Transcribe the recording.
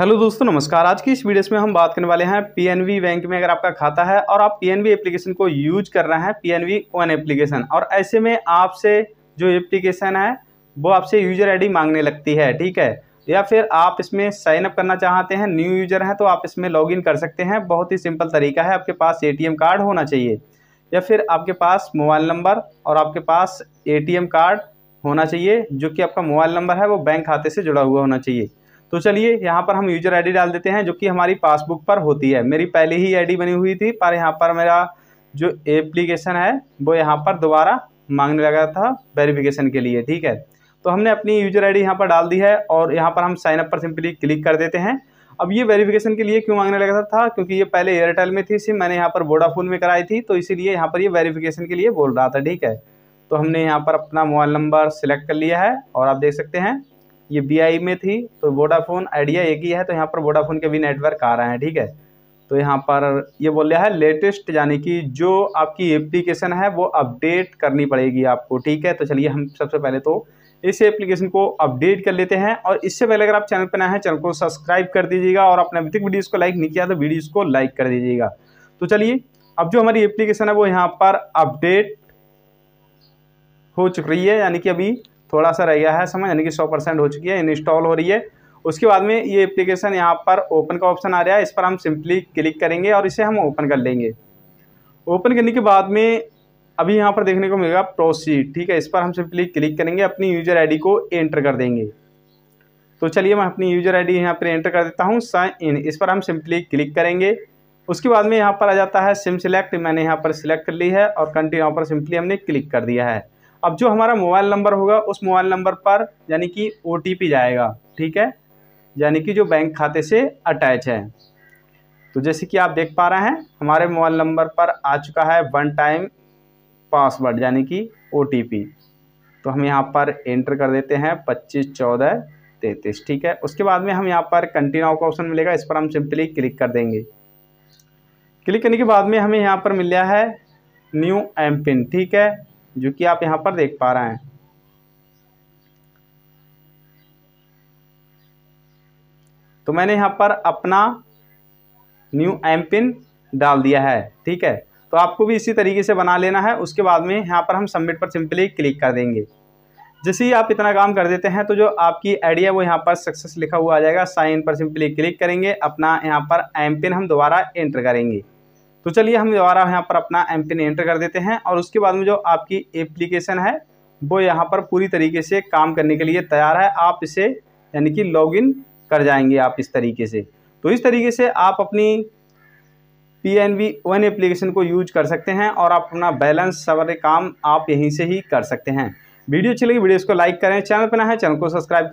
hello दोस्तों नमस्कार आज की इस वीडियो में हम बात करने वाले हैं पीएनबी बैंक में अगर आपका खाता है और आप पीएनबी एप्लीकेशन को यूज कर रहे हैं पीएनबी ओन एप्लीकेशन और ऐसे में आपसे जो एप्लीकेशन है वो आपसे यूजर आईडी मांगने लगती है ठीक है या फिर आप इसमें साइन अप करना चाहते हैं न्यू यूजर हैं तो आप इसमें लॉग कर सकते हैं बहुत ही सिंपल तरीका है आपके पास ए कार्ड होना चाहिए या फिर आपके पास मोबाइल नंबर और आपके पास ए कार्ड होना चाहिए जो कि आपका मोबाइल नंबर है वो बैंक खाते से जुड़ा हुआ होना चाहिए तो चलिए यहाँ पर हम यूजर आईडी डाल देते हैं जो कि हमारी पासबुक पर होती है मेरी पहले ही आईडी बनी हुई थी पर यहाँ पर मेरा जो एप्लीकेशन है वो यहाँ पर दोबारा मांगने लगा था वेरिफिकेशन के लिए ठीक है तो हमने अपनी यूजर डी यहाँ पर डाल दी है और यहाँ पर हम साइन अप पर सिंपली क्लिक कर देते हैं अब ये वेरिफिकेशन के लिए क्यों मांगने लगा था क्योंकि ये पहले एयरटेल में थी सिम मैंने यहाँ पर वोडाफोन में कराई थी तो इसीलिए यहाँ पर ये वेरिफिकेशन के लिए बोल रहा था ठीक है तो हमने यहाँ पर अपना मोबाइल नंबर सिलेक्ट कर लिया है और आप देख सकते हैं ये बी में थी तो वोडाफोन आइडिया एक ही है तो यहाँ पर वोडाफोन के भी नेटवर्क आ रहे हैं ठीक है तो यहाँ पर ये बोल रहा है लेटेस्ट यानी कि जो आपकी एप्लीकेशन है वो अपडेट करनी पड़ेगी आपको ठीक है तो चलिए हम सबसे पहले तो इस एप्लीकेशन को अपडेट कर लेते हैं और इससे पहले अगर आप चैनल पर नए हैं चैनल को सब्सक्राइब कर दीजिएगा और अपने अभी तक वीडियोज़ को लाइक नहीं किया तो वीडियोज़ को लाइक कर दीजिएगा तो चलिए अब जो हमारी एप्लीकेशन है वो यहाँ पर अपडेट हो चुक रही है यानी कि अभी थोड़ा सा रह गया है समझ यानी कि सौ परसेंट हो चुकी है इंस्टॉल हो रही है उसके बाद में ये एप्लीकेशन यहाँ पर ओपन का ऑप्शन आ रहा है इस पर हम सिंपली क्लिक करेंगे और इसे हम ओपन कर लेंगे ओपन करने के बाद में अभी यहाँ पर देखने को मिलेगा प्रोसीड ठीक है इस पर हम सिंपली क्लिक करेंगे अपनी यूजर आई को एंटर कर देंगे तो चलिए मैं अपनी यूजर डी यहाँ पर एंटर कर देता हूँ साइन इन इस पर हम सिंपली क्लिक करेंगे उसके बाद में यहाँ पर आ जाता है सिम सिलेक्ट मैंने यहाँ पर सिलेक्ट कर ली है और कंटिन्यू यहाँ पर सिंपली हमने क्लिक कर दिया है अब जो हमारा मोबाइल नंबर होगा उस मोबाइल नंबर पर यानी कि ओ जाएगा ठीक है यानी कि जो बैंक खाते से अटैच है तो जैसे कि आप देख पा रहे हैं हमारे मोबाइल नंबर पर आ चुका है वन टाइम पासवर्ड यानी कि ओ तो हम यहाँ पर एंटर कर देते हैं पच्चीस चौदह तैंतीस ठीक है उसके बाद में हम यहाँ पर कंटिन्यू का ऑप्शन मिलेगा इस पर हम सिंपली क्लिक कर देंगे क्लिक करने के बाद में हमें यहाँ पर मिल गया है न्यू एम पिन ठीक है जो कि आप यहाँ पर देख पा रहे हैं तो मैंने यहाँ पर अपना न्यू एम पिन डाल दिया है ठीक है तो आपको भी इसी तरीके से बना लेना है उसके बाद में यहाँ पर हम सबमिट पर सिंपली क्लिक कर देंगे जैसे ही आप इतना काम कर देते हैं तो जो आपकी आईडी है वो यहाँ पर सक्सेस लिखा हुआ आ जाएगा साइन पर सिंपली क्लिक करेंगे अपना यहाँ पर एम पिन हम दोबारा एंटर करेंगे तो चलिए हम दोबारा यहाँ पर अपना एम पिन एंटर कर देते हैं और उसके बाद में जो आपकी एप्लीकेशन है वो यहाँ पर पूरी तरीके से काम करने के लिए तैयार है आप इसे यानी कि लॉगिन कर जाएंगे आप इस तरीके से तो इस तरीके से आप अपनी P N B one application को यूज कर सकते हैं और आप अपना बैलेंस सारे काम आप यहीं से ही कर सकते हैं वीडियो अच्छी लगी वीडियो इसको लाइक करें चैनल पर ना है चैनल को सब्सक्राइब